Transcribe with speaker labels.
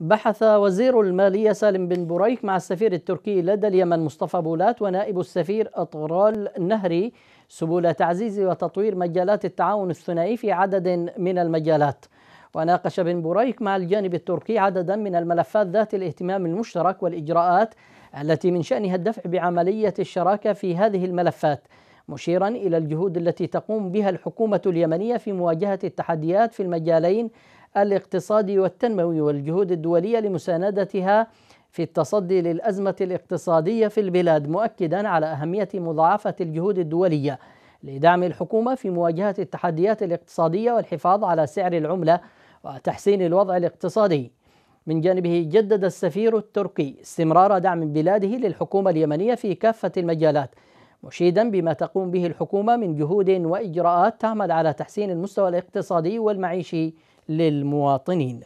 Speaker 1: بحث وزير المالية سالم بن بريك مع السفير التركي لدى اليمن مصطفى بولات ونائب السفير أطغرال نهري سبل تعزيز وتطوير مجالات التعاون الثنائي في عدد من المجالات وناقش بن بريك مع الجانب التركي عددا من الملفات ذات الاهتمام المشترك والإجراءات التي من شأنها الدفع بعملية الشراكة في هذه الملفات مشيرا الى الجهود التي تقوم بها الحكومه اليمنيه في مواجهه التحديات في المجالين الاقتصادي والتنموي والجهود الدولية لمساندتها في التصدي للأزمة الاقتصادية في البلاد مؤكدا على أهمية مضاعفة الجهود الدولية لدعم الحكومة في مواجهة التحديات الاقتصادية والحفاظ على سعر العملة وتحسين الوضع الاقتصادي من جانبه جدد السفير التركي استمرار دعم بلاده للحكومة اليمنية في كافة المجالات مشيدا بما تقوم به الحكومة من جهود وإجراءات تعمل على تحسين المستوى الاقتصادي والمعيشي للمواطنين